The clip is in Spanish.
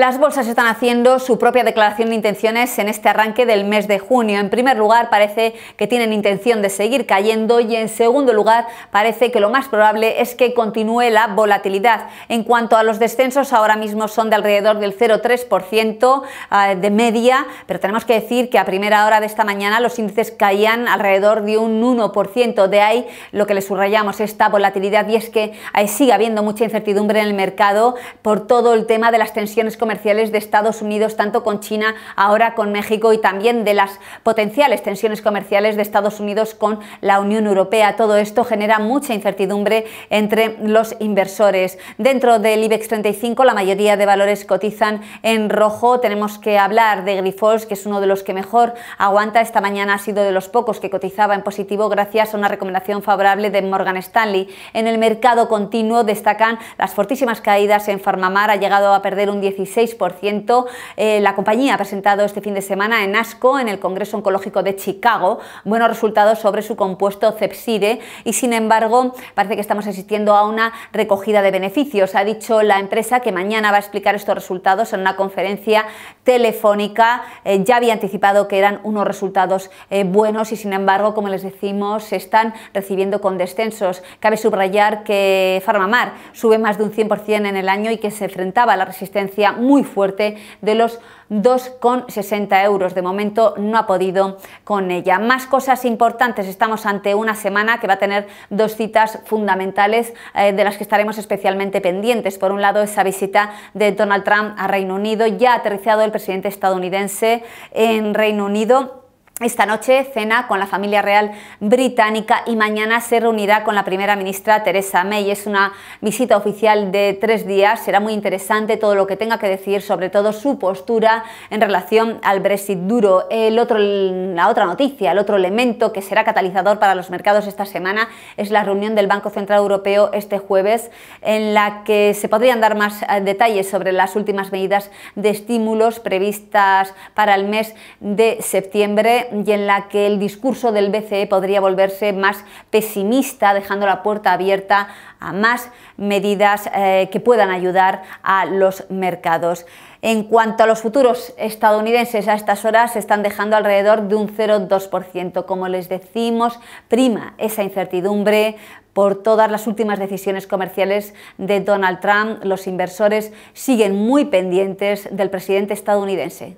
Las bolsas están haciendo su propia declaración de intenciones en este arranque del mes de junio. En primer lugar, parece que tienen intención de seguir cayendo y en segundo lugar, parece que lo más probable es que continúe la volatilidad. En cuanto a los descensos, ahora mismo son de alrededor del 0,3% ah, de media, pero tenemos que decir que a primera hora de esta mañana los índices caían alrededor de un 1%. De ahí lo que le subrayamos esta volatilidad y es que sigue habiendo mucha incertidumbre en el mercado por todo el tema de las tensiones comerciales comerciales de Estados Unidos, tanto con China, ahora con México y también de las potenciales tensiones comerciales de Estados Unidos con la Unión Europea. Todo esto genera mucha incertidumbre entre los inversores. Dentro del IBEX 35 la mayoría de valores cotizan en rojo. Tenemos que hablar de Grifols, que es uno de los que mejor aguanta. Esta mañana ha sido de los pocos que cotizaba en positivo gracias a una recomendación favorable de Morgan Stanley. En el mercado continuo destacan las fortísimas caídas en Farmamar. Ha llegado a perder un 16 eh, la compañía ha presentado este fin de semana en ASCO, en el Congreso Oncológico de Chicago, buenos resultados sobre su compuesto Cepside y sin embargo parece que estamos asistiendo a una recogida de beneficios. Ha dicho la empresa que mañana va a explicar estos resultados en una conferencia telefónica. Eh, ya había anticipado que eran unos resultados eh, buenos y sin embargo, como les decimos, se están recibiendo con descensos. Cabe subrayar que PharmaMar sube más de un 100% en el año y que se enfrentaba a la resistencia muy fuerte de los 2,60 euros. De momento no ha podido con ella. Más cosas importantes. Estamos ante una semana que va a tener dos citas fundamentales eh, de las que estaremos especialmente pendientes. Por un lado, esa visita de Donald Trump a Reino Unido. Ya ha aterrizado el presidente estadounidense en Reino Unido esta noche cena con la familia real británica y mañana se reunirá con la primera ministra Teresa May. Es una visita oficial de tres días. Será muy interesante todo lo que tenga que decir, sobre todo su postura en relación al Brexit duro. El otro, la otra noticia, el otro elemento que será catalizador para los mercados esta semana es la reunión del Banco Central Europeo este jueves, en la que se podrían dar más eh, detalles sobre las últimas medidas de estímulos previstas para el mes de septiembre y en la que el discurso del BCE podría volverse más pesimista, dejando la puerta abierta a más medidas eh, que puedan ayudar a los mercados. En cuanto a los futuros estadounidenses, a estas horas se están dejando alrededor de un 0,2%. Como les decimos, prima esa incertidumbre por todas las últimas decisiones comerciales de Donald Trump. Los inversores siguen muy pendientes del presidente estadounidense.